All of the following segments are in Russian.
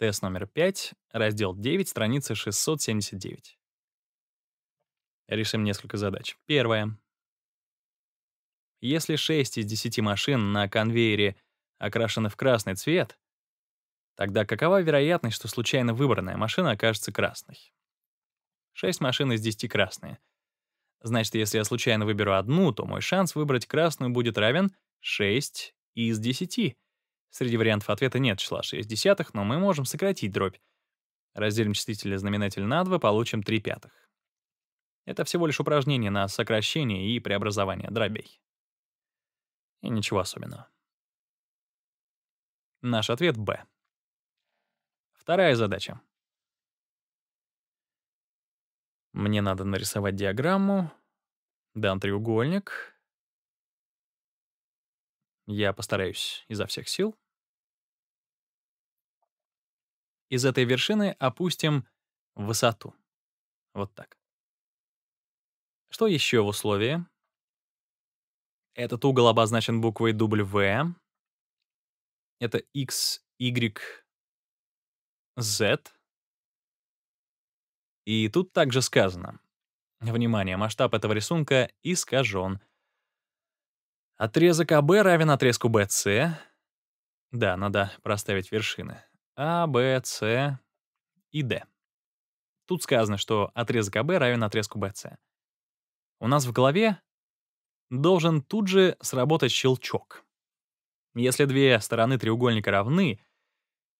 Тест номер 5, раздел 9, страница 679. Решим несколько задач. Первое. Если 6 из 10 машин на конвейере окрашены в красный цвет, тогда какова вероятность, что случайно выбранная машина окажется красной? 6 машин из 10 красные. Значит, если я случайно выберу одну, то мой шанс выбрать красную будет равен 6 из 10. Среди вариантов ответа нет числа 6 десятых, но мы можем сократить дробь. Разделим числитель и знаменатель на 2, получим 3 пятых. Это всего лишь упражнение на сокращение и преобразование дробей. И ничего особенного. Наш ответ — Б. Вторая задача. Мне надо нарисовать диаграмму. Дан треугольник. Я постараюсь изо всех сил. Из этой вершины опустим высоту. Вот так. Что еще в условии? Этот угол обозначен буквой W. Это X, Y, Z. И тут также сказано. Внимание, масштаб этого рисунка искажен. Отрезок АБ равен отрезку BC. Да, надо проставить вершины. А, Б, С и Д. Тут сказано, что отрезок АБ равен отрезку BC. У нас в голове должен тут же сработать щелчок. Если две стороны треугольника равны,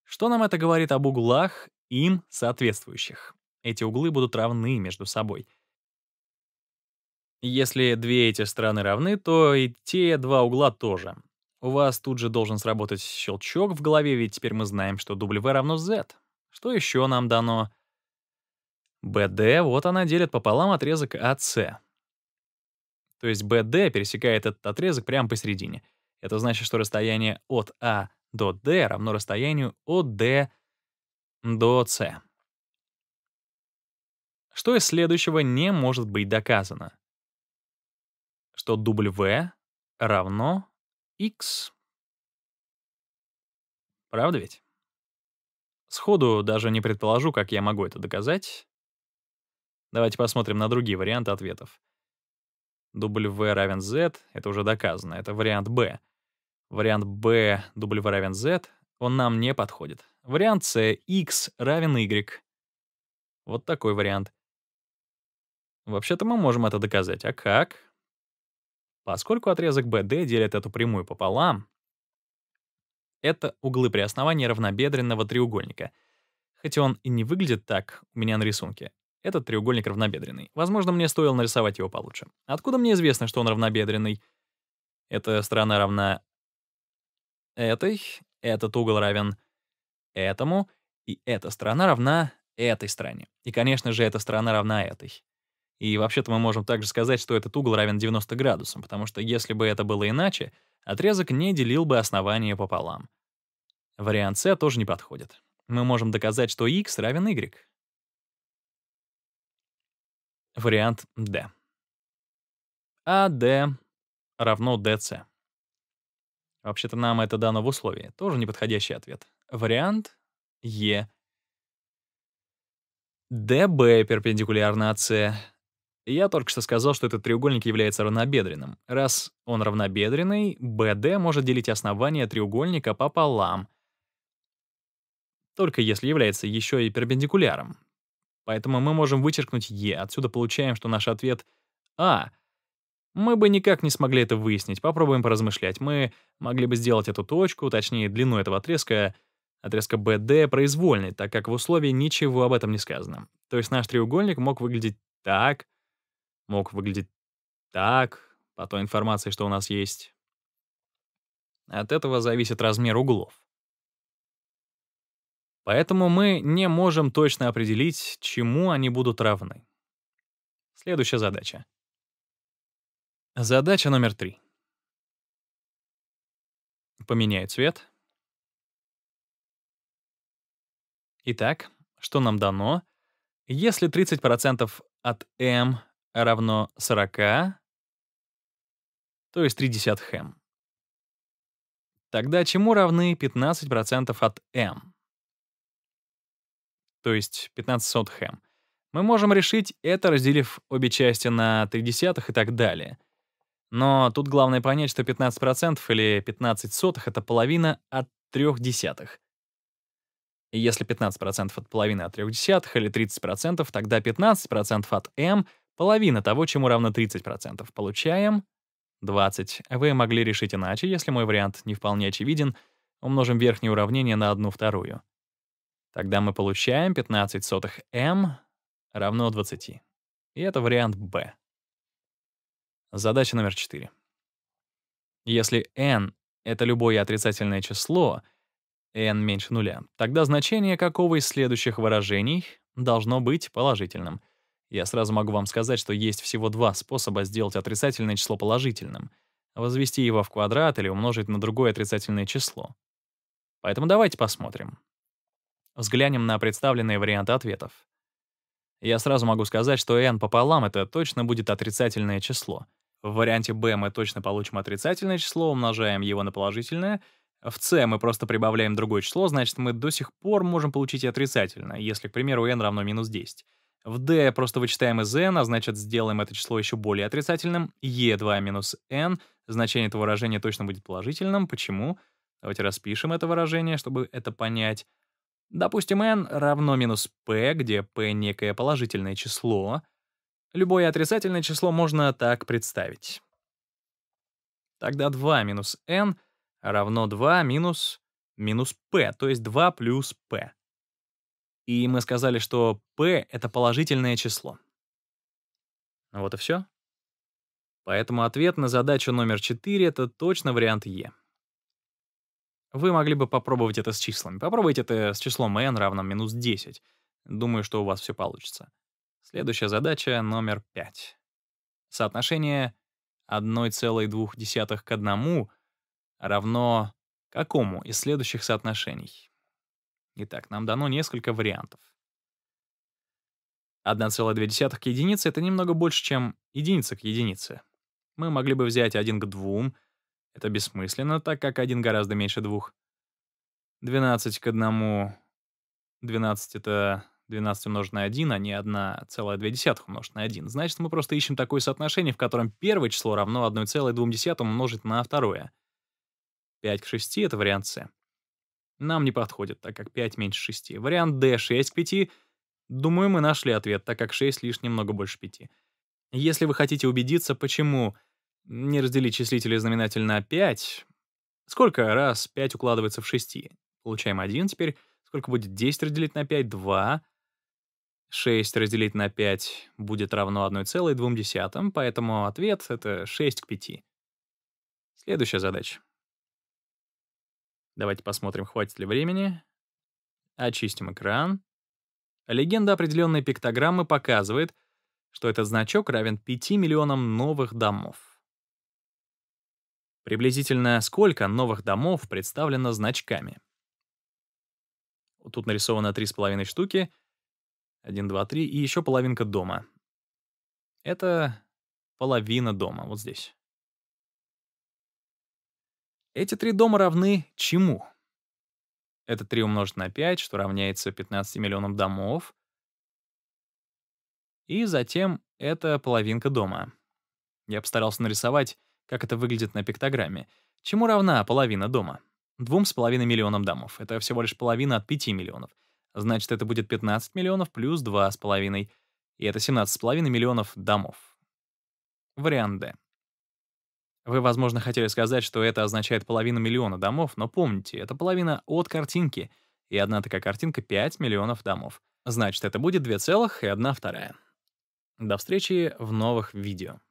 что нам это говорит об углах, им соответствующих? Эти углы будут равны между собой — если две эти стороны равны, то и те два угла тоже. У вас тут же должен сработать щелчок в голове, ведь теперь мы знаем, что W равно Z. Что еще нам дано? BD, вот она делит пополам отрезок AC. А то есть BD пересекает этот отрезок прямо посередине. Это значит, что расстояние от А до D равно расстоянию от D до C. Что из следующего не может быть доказано? что W равно X. Правда ведь? Сходу даже не предположу, как я могу это доказать. Давайте посмотрим на другие варианты ответов. W равен Z — это уже доказано, это вариант B. Вариант B W равен Z, он нам не подходит. Вариант C — X равен Y. Вот такой вариант. Вообще-то мы можем это доказать, а как? Поскольку отрезок BD делит эту прямую пополам, это углы при основании равнобедренного треугольника. Хотя он и не выглядит так у меня на рисунке. Этот треугольник равнобедренный. Возможно, мне стоило нарисовать его получше. Откуда мне известно, что он равнобедренный? Эта сторона равна этой, этот угол равен этому, и эта сторона равна этой стороне. И, конечно же, эта сторона равна этой. И вообще-то мы можем также сказать, что этот угол равен 90 градусам, потому что если бы это было иначе, отрезок не делил бы основание пополам. Вариант С тоже не подходит. Мы можем доказать, что x равен y. Вариант D. AD а, равно DC. Вообще-то нам это дано в условии. Тоже неподходящий ответ. Вариант Е. E. ДБ перпендикулярно АС, я только что сказал, что этот треугольник является равнобедренным. Раз он равнобедренный, BD может делить основание треугольника пополам, только если является еще и перпендикуляром. Поэтому мы можем вычеркнуть Е. E. Отсюда получаем, что наш ответ А. Мы бы никак не смогли это выяснить. Попробуем поразмышлять. Мы могли бы сделать эту точку, точнее, длину этого отрезка, отрезка BD, произвольной, так как в условии ничего об этом не сказано. То есть наш треугольник мог выглядеть так, мог выглядеть так, по той информации, что у нас есть. От этого зависит размер углов. Поэтому мы не можем точно определить, чему они будут равны. Следующая задача. Задача номер три. Поменяю цвет. Итак, что нам дано? Если 30% от m равно 40, то есть 30 m. Тогда чему равны 15% от m? То есть 15 хэм. Мы можем решить это, разделив обе части на 0,3 и так далее. Но тут главное понять, что 15% или 15 сотых — это половина от 3 десятых. если 15% от половины от 3 десятых или 30%, тогда 15% от m — Половина того, чему равно 30%. Получаем 20. Вы могли решить иначе, если мой вариант не вполне очевиден. Умножим верхнее уравнение на одну вторую. Тогда мы получаем 15 сотых m равно 20. И это вариант b. Задача номер 4. Если n — это любое отрицательное число, n меньше нуля, тогда значение какого из следующих выражений должно быть положительным — я сразу могу вам сказать, что есть всего два способа сделать отрицательное число положительным. Возвести его в квадрат или умножить на другое отрицательное число. Поэтому давайте посмотрим. Взглянем на представленные варианты ответов. Я сразу могу сказать, что n пополам — это точно будет отрицательное число. В варианте b мы точно получим отрицательное число, умножаем его на положительное. В c мы просто прибавляем другое число, значит, мы до сих пор можем получить отрицательное, если, к примеру, n равно минус 10. В d просто вычитаем из n, а значит, сделаем это число еще более отрицательным. e2 минус n, значение этого выражения точно будет положительным. Почему? Давайте распишем это выражение, чтобы это понять. Допустим, n равно минус p, где p — некое положительное число. Любое отрицательное число можно так представить. Тогда 2 минус n равно 2 минус минус p, то есть 2 плюс p и мы сказали, что p — это положительное число. Ну вот и все. Поэтому ответ на задачу номер 4 — это точно вариант e. Вы могли бы попробовать это с числами. Попробуйте это с числом n равным минус 10. Думаю, что у вас все получится. Следующая задача номер 5. Соотношение 1,2 к 1 равно какому из следующих соотношений? Итак, нам дано несколько вариантов. 1,2 к единице — это немного больше, чем единица к единице. Мы могли бы взять 1 к 2. Это бессмысленно, так как 1 гораздо меньше 2. 12 к 1. 12 — это 12 умножить на 1, а не 1,2 умножить на 1. Значит, мы просто ищем такое соотношение, в котором первое число равно 1,2 умножить на второе. 5 к 6 — это вариант С нам не подходит, так как 5 меньше 6. Вариант D — 6 к 5. Думаю, мы нашли ответ, так как 6 лишь немного больше 5. Если вы хотите убедиться, почему не разделить числитель и знаменатель на 5, сколько раз 5 укладывается в 6? Получаем 1 теперь. Сколько будет 10 разделить на 5? 2. 6 разделить на 5 будет равно 1,2, поэтому ответ — это 6 к 5. Следующая задача. Давайте посмотрим, хватит ли времени. Очистим экран. Легенда определенной пиктограммы показывает, что этот значок равен 5 миллионам новых домов. Приблизительно сколько новых домов представлено значками? Тут нарисовано 3,5 штуки. 1, 2, 3 и еще половинка дома. Это половина дома, вот здесь. Эти три дома равны чему? Это 3 умножить на 5, что равняется 15 миллионам домов. И затем это половинка дома. Я постарался нарисовать, как это выглядит на пиктограмме. Чему равна половина дома? 2,5 миллионам домов. Это всего лишь половина от 5 миллионов. Значит, это будет 15 миллионов плюс 2,5. И это 17,5 миллионов домов. Вариант D. Вы, возможно, хотели сказать, что это означает половину миллиона домов, но помните, это половина от картинки, и одна такая картинка — 5 миллионов домов. Значит, это будет 2,1 вторая. До встречи в новых видео.